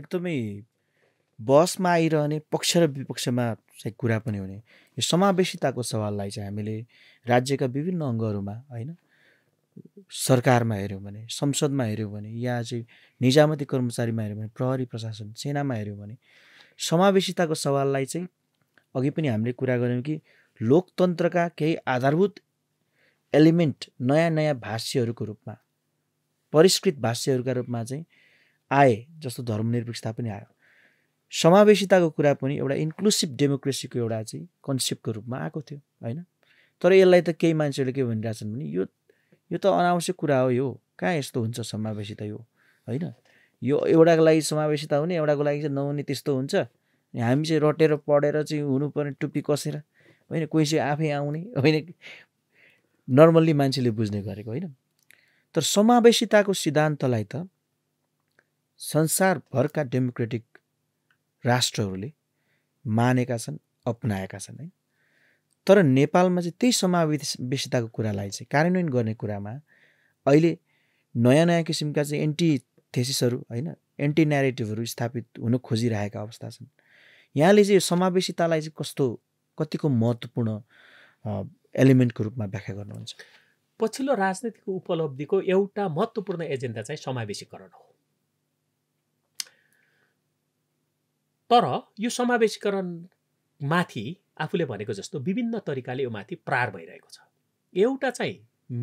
एकदमै बसमा आइरहने पक्ष र विपक्षमा चाहिँ कुरा पनि हुने यो समावेशिताको सवाललाई चाहिँ हामीले राज्यका विभिन्न अङ्गहरूमा होइन सरकारमा हेऱ्यौँ भने संसदमा हेऱ्यौँ भने या चाहिँ निजामती कर्मचारीमा हेऱ्यौँ भने प्रहरी प्रशासन सेनामा हेऱ्यौँ भने समावेशिताको सवाललाई चाहिँ अघि पनि हामीले कुरा गऱ्यौँ कि लोकतन्त्रका केही आधारभूत एलिमेन्ट नयाँ नयाँ भाष्यहरूको रूपमा परिष्कृत भाष्यहरूका रूपमा चाहिँ आए जस्तो धर्मनिरपेक्षता पनि आयो समावेशिताको कुरा पनि एउटा इन्क्लुसिभ डेमोक्रेसीको एउटा चाहिँ कन्सेप्टको रूपमा आएको थियो होइन तर यसलाई त केही मान्छेहरूले के भनिरहेछन् भने यो यो त अनावश्यक कुरा हो यो कहाँ यस्तो हुन्छ समावेशिता यो होइन यो एउटाको लागि समावेशिता हुने एउटाको लागि चाहिँ नहुने त्यस्तो हुन्छ हामी चाहिँ रटेर पढेर चाहिँ हुनुपर्ने टुप्पी कसेर होइन कोही चाहिँ आफै आउने होइन नर्मल्ली मान्छेले बुझ्ने गरेको होइन तर समावेशिताको सिद्धान्तलाई त संसारभरका डेमोक्रेटिक राष्ट्रहरूले मानेका छन् अप्नाएका छन् है तर नेपालमा चाहिँ त्यही समावेशिताको कुरालाई चाहिँ कार्यान्वयन गर्ने कुरामा अहिले नयाँ नयाँ किसिमका चाहिँ एन्टी थेसिसहरू होइन एन्टी नेरेटिभहरू स्थापित हुन खोजिरहेका अवस्था छन् यहाँले चाहिँ यो समावेशितालाई चाहिँ कस्तो कतिको महत्त्वपूर्ण एलिमेन्टको रूपमा व्याख्या गर्नुहुन्छ पछिल्लो राजनीतिको उपलब्धिको एउटा महत्त्वपूर्ण एजेन्डा चाहिँ समावेशीकरण हो तर यो समावेशीकरण माथि आफूले भनेको जस्तो विभिन्न तरिकाले यो माथि प्रार भइरहेको छ एउटा चाहिँ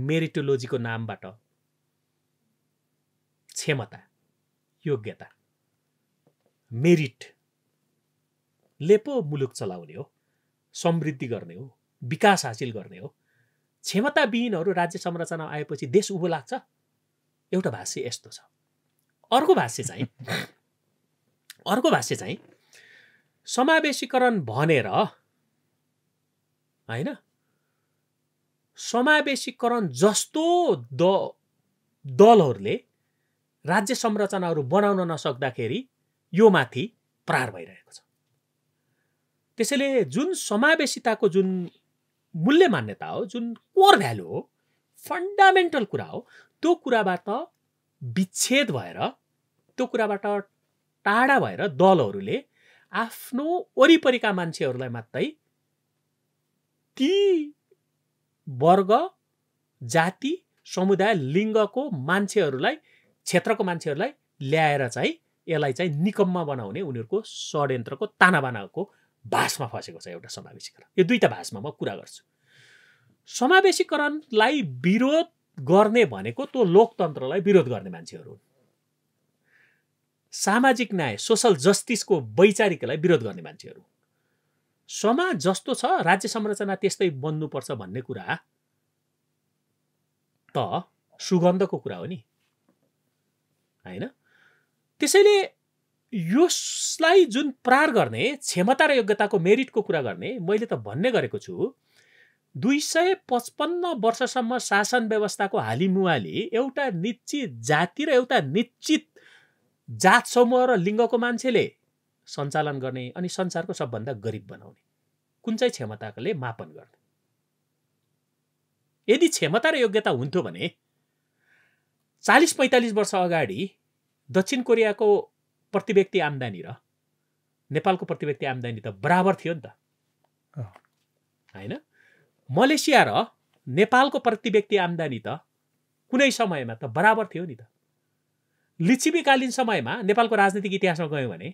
मेरिटोलोजीको नामबाट क्षमता योग्यता मेरिट पो मुलुक चलाउने हो समृद्धि गर्ने हो विकास हासिल गर्ने हो क्षमताविहीनहरू राज्य संरचना आएपछि देश उभो लाग्छ एउटा भाष्य यस्तो छ अर्को भाष्य चाहिँ अर्को भाष्य चाहिँ समावेशीकरण भनेर होइन समावेशीकरण जस्तो द दलहरूले राज्य संरचनाहरू बनाउन नसक्दाखेरि यो माथि प्रहार भइरहेको छ त्यसैले जुन समावेशिताको जुन मूल्य मान्यता हो जुन कोर भ्यालु हो फन्डामेन्टल कुरा हो त्यो कुराबाट विच्छेद भएर त्यो कुराबाट टाढा भएर दलहरूले आफ्नो वरिपरिका मान्छेहरूलाई मात्रै ती वर्ग जाति समुदाय लिङ्गको मान्छेहरूलाई क्षेत्रको मान्छेहरूलाई ल्याएर चाहिँ यसलाई चाहिँ निकममा बनाउने उनीहरूको षड्यन्त्रको तानाबानाको भाषमा फसेको छ एउटा समावेशीकरण यो दुईवटा भाषमा म कुरा गर्छु समावेशीकरणलाई विरोध गर्ने भनेको त्यो लोकतन्त्रलाई विरोध गर्ने मान्छेहरू हुन् सामाजिक न्याय सोसल जस्टिसको वैचारिकलाई विरोध गर्ने मान्छेहरू समाज जस्तो छ राज्य संरचना त्यस्तै बन्नुपर्छ भन्ने कुरा त सुगन्धको कुरा हो नि होइन त्यसैले यसलाई जुन प्रार गर्ने क्षमता र योग्यताको मेरिटको कुरा गर्ने मैले त भन्ने गरेको छु दुई सय पचपन्न वर्षसम्म शासन व्यवस्थाको हालिमुहाली एउटा निश्चित जाति र एउटा निश्चित जात समूह र लिङ्गको मान्छेले सञ्चालन गर्ने अनि संसारको सबभन्दा गरिब बनाउने कुन चाहिँ क्षमताले मापन गर्ने यदि क्षमता र योग्यता हुन्थ्यो भने चालिस पैँतालिस वर्ष अगाडि दक्षिण कोरियाको प्रतिव्यक्ति आम्दानी र नेपालको प्रतिव्यक्ति आम्दानी त बराबर थियो नि त होइन मलेसिया र नेपालको प्रतिव्यक्ति आम्दानी त कुनै समयमा त बराबर थियो नि त लिच्छिवीकालीन समयमा नेपालको राजनीतिक इतिहासमा गयौँ भने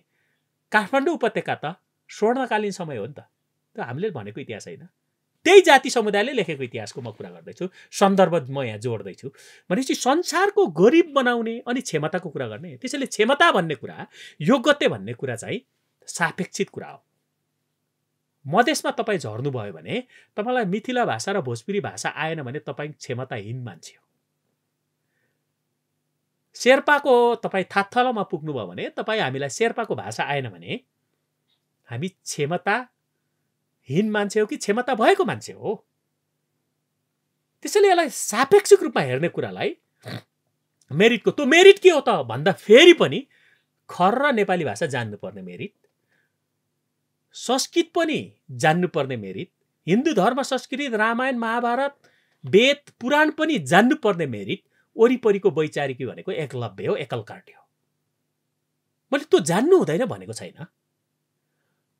काठमाडौँ उपत्यका त स्वर्णकालीन समय हो नि त त्यो हामीले भनेको इतिहास होइन त्यही जाति समुदायले लेखेको इतिहासको म कुरा गर्दैछु सन्दर्भ म यहाँ जोड्दैछु भनेपछि संसारको गरिब बनाउने अनि क्षमताको कुरा गर्ने त्यसैले क्षमता भन्ने कुरा योग्यते भन्ने कुरा चाहिँ सापेक्षित कुरा हो मधेसमा तपाईँ झर्नुभयो भने तपाईँलाई मिथिला भाषा र भोजपुरी भाषा आएन भने तपाईँ क्षमताहीन मान्छे हो शेर्पाको तपाईँ थाथलमा पुग्नुभयो भने तपाईँ हामीलाई शेर्पाको भाषा आएन भने हामी क्षमता क्षमताहीन मान्छे हो कि क्षमता भएको मान्छे हो त्यसैले यसलाई सापेक्षिक रूपमा हेर्ने कुरालाई मेरिटको त्यो मेरिट के हो त भन्दा फेरि पनि खर र नेपाली भाषा जान्नुपर्ने मेरिट संस्कृत पनि जान्नुपर्ने मेरिट हिन्दू धर्म संस्कृत रामायण महाभारत वेद पुराण पनि जान्नुपर्ने मेरिट वरिपरिको वैचारिकी भनेको एकलव्य हो एकलकाट्य हो मैले त्यो जान्नु हुँदैन भनेको छैन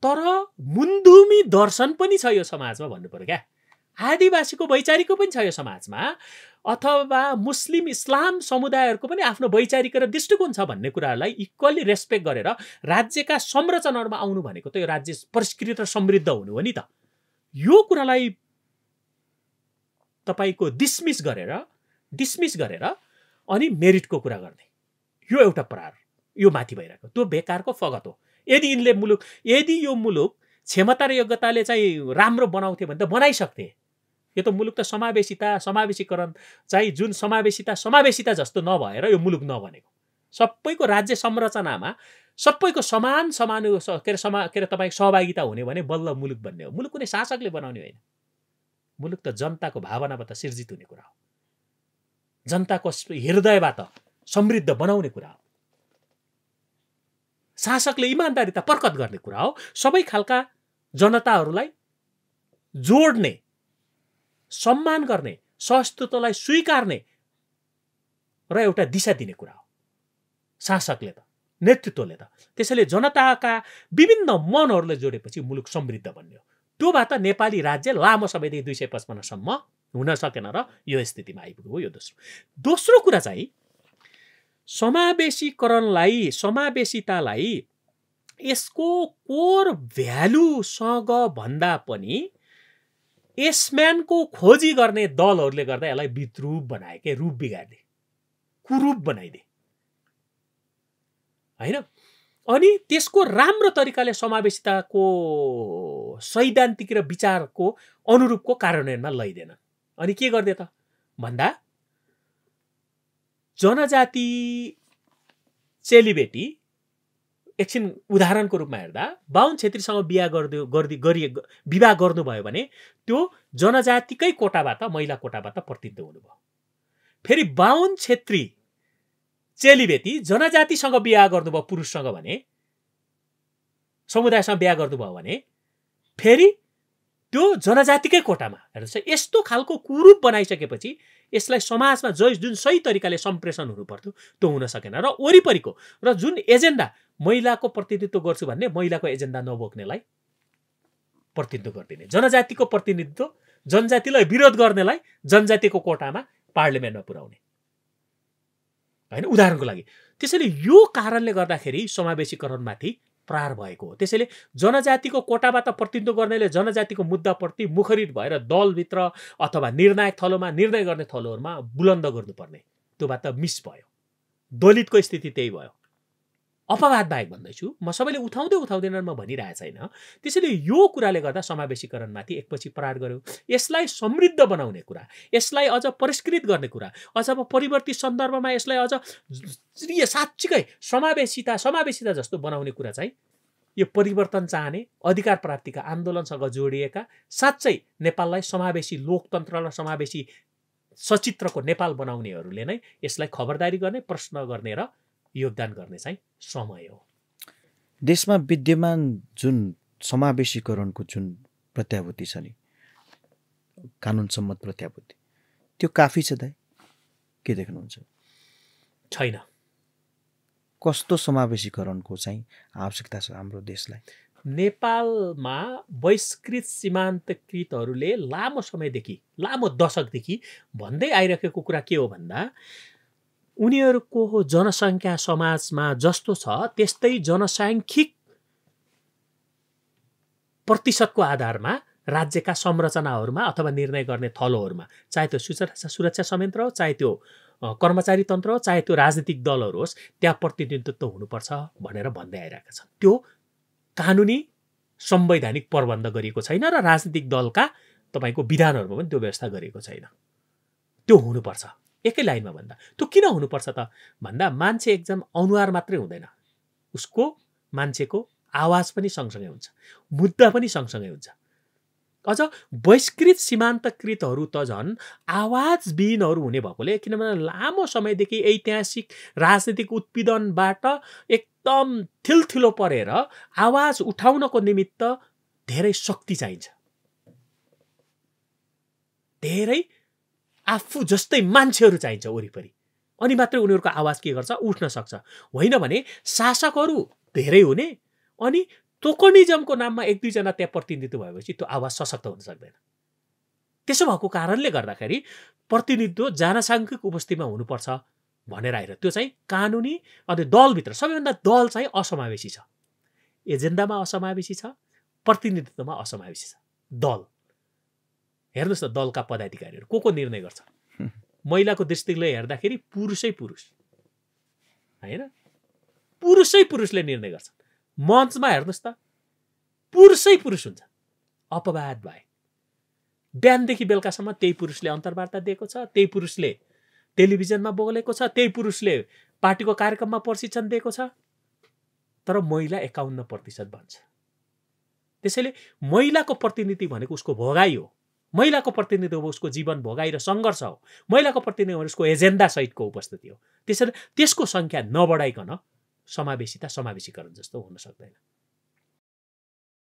तर मुन्धुमी दर्शन पनि छ यो समाजमा भन्नु पऱ्यो क्या आदिवासीको वैचारिक पनि छ यो समाजमा अथवा मुस्लिम इस्लाम समुदायहरूको पनि आफ्नो वैचारिक र दृष्टिकोण छ भन्ने कुराहरूलाई इक्वल्ली रेस्पेक्ट गरेर राज्यका संरचनाहरूमा आउनु भनेको त यो राज्य परिष्कृत र समृद्ध हुनु हो नि त यो कुरालाई तपाईँको डिसमिस गरेर डिसमिस गरेर अनि मेरिटको कुरा गर्ने यो एउटा प्रहार यो माथि भइरहेको त्यो बेकारको फगत हो यदि यिनले मुलुक यदि यो मुलुक क्षमता र योग्यताले चाहिँ राम्रो बनाउँथे भने त बनाइसक्थे यो त मुलुक त समावेशिता समावेशीकरण चाहिँ जुन समावेशिता समावेशिता जस्तो नभएर यो मुलुक नभनेको सबैको राज्य संरचनामा सबैको समान समान के अरे समा के अरे तपाईँको सहभागिता हुने भने बल्ल मुलुक बन्ने हो मुलुक कुनै शासकले बनाउने होइन मुलुक त जनताको भावनाबाट सिर्जित हुने कुरा हो जनताको हृदयबाट समृद्ध बनाउने कुरा हो शासकले इमान्दारिता प्रकट गर्ने कुरा हो सबै खालका जनताहरूलाई जोड्ने सम्मान गर्ने सस्तुतलाई स्वीकार्ने र एउटा दिशा दिने कुरा हो शासकले त नेतृत्वले त त्यसैले जनताका विभिन्न मनहरूले जोडेपछि मुलुक समृद्ध बन्यो त नेपाली राज्य लामो समयदेखि दुई सय पचपन्नसम्म हुन सकेन र यो स्थितिमा आइपुग्यो यो दोस्रो दोस्रो कुरा चाहिँ समावेशीकरणलाई समावेशितालाई यसको कोर भ्यालुसँग भन्दा पनि यसम्यानको खोजी गर्ने दलहरूले गर्दा यसलाई विद्रूप बनाए के रूप बिगारिदिए कुरूप बनाइदिए होइन अनि त्यसको राम्रो तरिकाले समावेशिताको सैद्धान्तिक र विचारको अनुरूपको कार्यान्वयनमा लैदेन अनि के गर्दे त भन्दा जनजाति चेलीबेटी एकछिन उदाहरणको रूपमा हेर्दा बाहुन छेत्रीसँग बिहा गरिदियो गरिदि गरिए विवाह गर्नुभयो भने त्यो जनजातिकै कोटाबाट महिला कोटाबाट प्रतिद्ध हुनुभयो फेरि बाहुन छेत्री चेलीबेटी जनजातिसँग बिहा गर्नुभयो पुरुषसँग भने समुदायसँग बिहा गर्नुभयो भने फेरि त्यो जनजातिकै कोटामा हेर्नुहोस् यस्तो खालको कुरूप बनाइसकेपछि यसलाई समाजमा ज जुन सही तरिकाले सम्प्रेषण हुनु पर्थ्यो त्यो हुन सकेन र वरिपरिको र जुन एजेन्डा महिलाको प्रतिनिधित्व गर्छु भन्ने महिलाको एजेन्डा नबोक्नेलाई प्रतिनिधित्व गरिदिने जनजातिको प्रतिनिधित्व जनजातिलाई विरोध गर्नेलाई जनजातिको कोटामा पार्लियामेन्टमा पुर्याउने होइन उदाहरणको लागि त्यसैले यो कारणले गर्दाखेरि समावेशीकरणमाथि प्रहार भएको हो त्यसैले जनजातिको कोटाबाट प्रतिनिधित्व गर्नेले जनजातिको मुद्दाप्रति मुखरित भएर दलभित्र अथवा निर्णायक थलोमा निर्णय गर्ने थलोहरूमा बुलन्द गर्नुपर्ने त्योबाट मिस भयो दलितको स्थिति त्यही भयो अपवाद बाहेक भन्दैछु म सबैले उठाउँदै उठाउँदैनन् म भनिरहेको छैन त्यसैले यो कुराले गर्दा समावेशीकरणमाथि एकपछि प्रहार गर्यो यसलाई समृद्ध बनाउने कुरा यसलाई अझ परिष्कृत गर्ने कुरा अझ अब परिवर्तित सन्दर्भमा यसलाई अझ साँच्चीकै समावेशिता समावेशिता जस्तो बनाउने कुरा चाहिँ यो परिवर्तन चाहने अधिकार प्राप्तिका आन्दोलनसँग जोडिएका साँच्चै नेपाललाई समावेशी लोकतन्त्र र समावेशी सचित्रको नेपाल बनाउनेहरूले नै यसलाई खबरदारी गर्ने प्रश्न गर्ने र योगदान गर्ने चाहिँ समय हो देशमा विद्यमान जुन समावेशीकरणको जुन प्रत्याभूति छ नि सम्मत प्रत्याभूति त्यो काफी छ दाइ के देख्नुहुन्छ छैन कस्तो समावेशीकरणको चाहिँ आवश्यकता छ हाम्रो देशलाई नेपालमा बहिष्कृत सीमान्तकृतहरूले लामो समयदेखि लामो दशकदेखि भन्दै आइरहेको कुरा के हो भन्दा उनीहरूको जनसङ्ख्या समाजमा जस्तो छ त्यस्तै जनसाङ्ख्यिक प्रतिशतको आधारमा राज्यका संरचनाहरूमा अथवा निर्णय गर्ने थलोहरूमा चाहे त्यो सुरक्षा सुरक्षा संयन्त्र हो चाहे त्यो कर्मचारी तन्त्र हो चाहे त्यो राजनीतिक दलहरू होस् त्यहाँ प्रतिनिधित्व हुनुपर्छ भनेर भन्दै आइरहेका छन् त्यो कानुनी संवैधानिक प्रबन्ध गरिएको छैन र राजनीतिक दलका तपाईँको विधानहरूमा पनि त्यो व्यवस्था गरिएको छैन त्यो हुनुपर्छ एकै लाइनमा भन्दा त्यो किन हुनुपर्छ त भन्दा मान्छे एकदम अनुहार मात्रै हुँदैन उसको मान्छेको आवाज पनि सँगसँगै हुन्छ मुद्दा पनि सँगसँगै हुन्छ अझ बहिष्कृत सीमान्तकृतहरू त झन् आवाजविहीनहरू हुने भएकोले किनभने लामो समयदेखि ऐतिहासिक राजनीतिक उत्पीडनबाट एकदम थिलथिलो परेर आवाज उठाउनको निमित्त धेरै शक्ति चाहिन्छ धेरै आफू जस्तै मान्छेहरू चाहिन्छ वरिपरि अनि मात्रै उनीहरूको आवाज के गर्छ उठ्न सक्छ होइन भने शासकहरू धेरै हुने अनि टोकनिजमको नाममा एक दुईजना त्यहाँ प्रतिनिधित्व भएपछि त्यो आवाज सशक्त हुन सक्दैन त्यसो भएको कारणले गर्दाखेरि प्रतिनिधित्व जनसाङ्घिक उपस्थितिमा हुनुपर्छ भनेर आएर त्यो चाहिँ कानुनी अनि दलभित्र सबैभन्दा दल चाहिँ असमावेशी छ एजेन्डामा असमावेशी छ प्रतिनिधित्वमा असमावेशी छ दल हेर्नुहोस् त दलका पदाधिकारीहरू को को निर्णय गर्छ महिलाको दृष्टिले हेर्दाखेरि पुरुषै पुरुष होइन पुरुषै पुरुषले निर्णय गर्छ मञ्चमा हेर्नुहोस् त पुरुषै पुरुष हुन्छ अपवाद भए बिहानदेखि बेलुकासम्म त्यही पुरुषले अन्तर्वार्ता दिएको छ त्यही पुरुषले टेलिभिजनमा बोलेको छ त्यही पुरुषले पार्टीको कार्यक्रममा प्रशिक्षण दिएको छ तर महिला एकाउन्न प्रतिशत भन्छ त्यसैले महिलाको प्रतिनिधि भनेको उसको भोगाई हो महिलाको प्रतिनिधित्व उसको जीवन भोगाइ र सङ्घर्ष हो महिलाको प्रतिनिधित्व उसको सहितको उपस्थिति हो त्यसरी त्यसको सङ्ख्या नबढाइकन समावेशिता समावेशीकरण जस्तो हुन सक्दैन